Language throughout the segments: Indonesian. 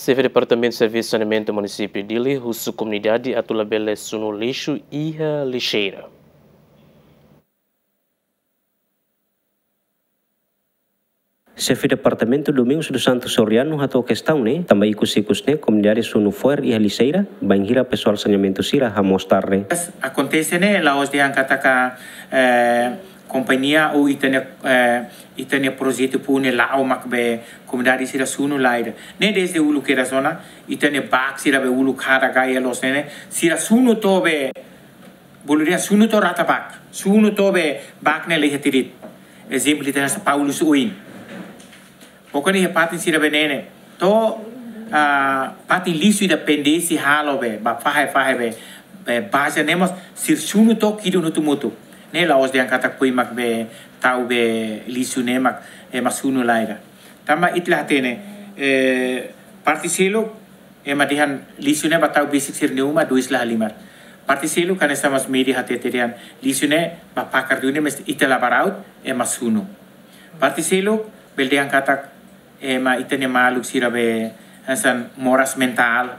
Chefe Departamento de Serviço de Saneamento do município de Ile, sua comunidade Atulabele Suno Lixo e Lixeira. Chefe Departamento Domingos dos Santos Soriano atau Kestau né? Também com os ciclos, ne, comunidade sunu Fuer e aliseira, bangira pessoal saneamento sira a mostrar Acontece né, lá os de ancataca eh, companhia ou itania eh, itania projeto pu ne lao mak be komunidade sira sunu laida ne desde ulu kera zona itania bak be ulu lugar a yelo sene sira sunu to be boluria to rata bak suno tobe be ne tirit exemplo itania sa paulus uin pokoni a patin sira be nene to a ah, patin lisu da pendesi halobe be ba fahe fahe be base nemos sir suno to kidu no tumutu ne la osde angkatak pui mak be tau be lisune mak e masunu laida. Tama itla tene e, partiselu e dihan lisune ba tau bisik sir neuma duis lah limar. Partiselu kan estamos medi hateterian lisune ba pakar dune mes itla baraut e masunu. Partiselu bel de angkatak e ma itene maluk sirabe hansan e moras mental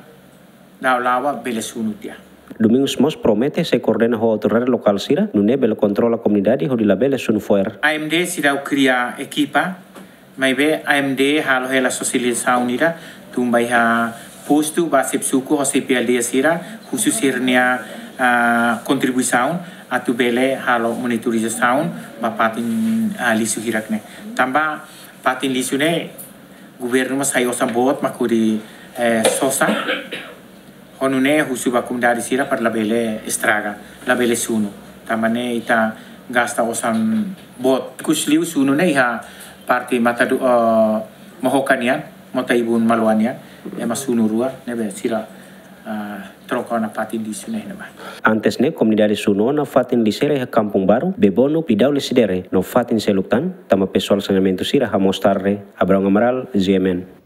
lawa lawa bele sunutia. Dominus mos promete se coordena ho autoridade local sira no nebe le controla a comunidade ho labele sun foer. AMD sira o cria equipa, mai be AMD halo hela socialização unida tumbai ha postu ba suku ho CPLD sira khusus hirnia uh, contribuição atu bele halo monitorização ba patin uh, lisu hirakne. Tamba patin lisu ne governo mas hayo bot makuri eh, sosa husu husuba dari sira par la bele estraga la bele sunu tamane ita gasta osan bot kusliu sunu ne iha parti matadu uh, eh, mohokanian motaibun maluania, ema sunu rua be sira eh, troka na fatin di suneh Antes ne komunidade suno na fatin di sere kampung baru bebono pidau le sidere no fatin seluktan tama pesol sangamento sira mostarre abrang amaral ziemen.